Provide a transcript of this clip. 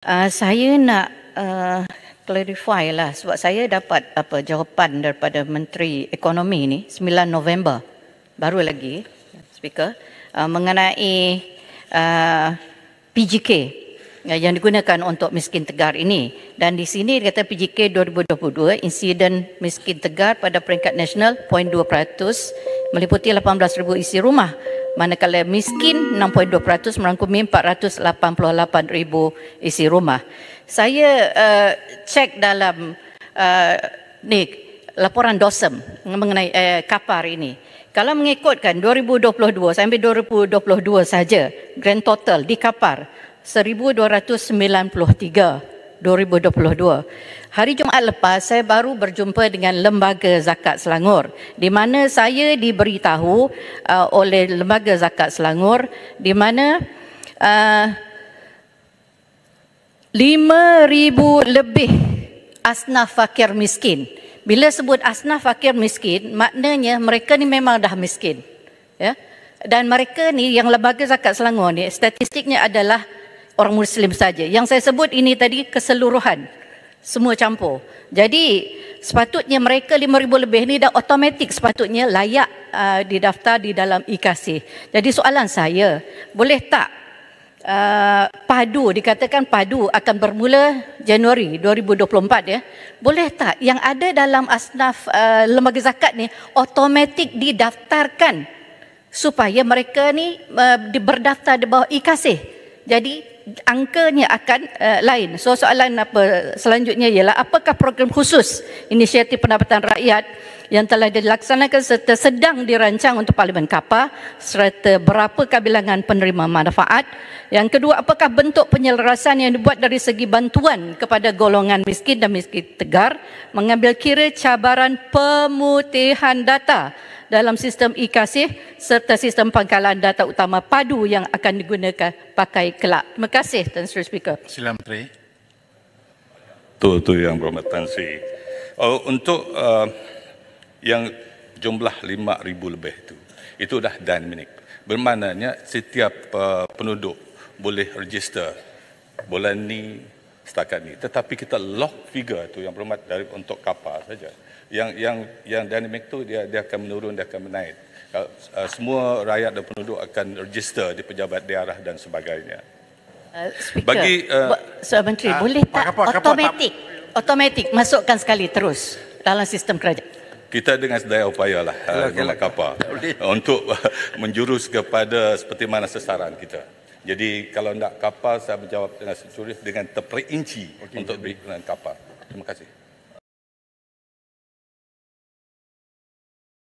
Uh, saya nak uh, clarify lah sebab saya dapat apa jawapan daripada Menteri Ekonomi ni 9 November baru lagi speaker uh, mengenai uh, PJK yang digunakan untuk miskin tegar ini dan di sini dikatakan PJK 2022 insiden miskin tegar pada peringkat nasional 0.2% meliputi 18000 isi rumah manakala miskin 6.2% merangkumi 488,000 isi rumah. Saya uh, eh, cek dalam uh, ni laporan DOSEM mengenai uh, kapar ini. Kalau mengikutkan 2022, sampai 2022 saja, grand total di kapar 1,293 2022. Hari Jumaat lepas saya baru berjumpa dengan Lembaga Zakat Selangor di mana saya diberitahu uh, oleh Lembaga Zakat Selangor di mana uh, 5000 lebih asnaf fakir miskin. Bila sebut asnaf fakir miskin, maknanya mereka ni memang dah miskin. Ya. Dan mereka ni yang Lembaga Zakat Selangor ni statistiknya adalah orang Muslim saja. Yang saya sebut ini tadi keseluruhan. Semua campur. Jadi sepatutnya mereka 5,000 lebih ni dah otomatik sepatutnya layak uh, didaftar di dalam IKC. Jadi soalan saya, boleh tak Uh, padu dikatakan padu akan bermula Januari 2024 ya. Boleh tak yang ada dalam asnaf uh, lembaga zakat ni otomatik didaftarkan supaya mereka ni uh, berdaftar di bawah IKC. Jadi angkanya akan uh, lain. So soalan apa selanjutnya ialah apakah program khusus inisiatif pendapatan rakyat yang telah dilaksanakan serta sedang dirancang untuk Parlimen Kapah serta berapa kabilangan penerima manfaat? Yang kedua, apakah bentuk penyelarasan yang dibuat dari segi bantuan kepada golongan miskin dan miskin tegar mengambil kira cabaran pemutihan data dalam sistem e-kasih serta sistem pangkalan data utama padu yang akan digunakan pakai kelak. Terima kasih Tuan Sri Speaker. Sila Menteri. Itu, itu yang berhormat Tuan Sri. Oh, untuk uh, yang jumlah 5,000 lebih itu, itu dah minik. Bermananya setiap uh, penduduk boleh register bulan ni setakat ini. Tetapi kita lock figure tu yang berhormat dari untuk kapal saja. Yang yang yang dynamic tu dia dia akan menurun dia akan menaik. Uh, semua rakyat dan penduduk akan register di pejabat daerah dan sebagainya. Uh, speaker, Bagi uh, Sir Menteri, uh, boleh tak Otomatik, otomatik masukkan sekali terus dalam sistem kerajaan? Kita dengan sedaya upaya lah uh, kapal untuk uh, menjurus kepada seperti mana sasaran kita. Jadi kalau nak kapal saya menjawab dengan serius dengan terperinci okay, untuk beri kapal. Terima kasih.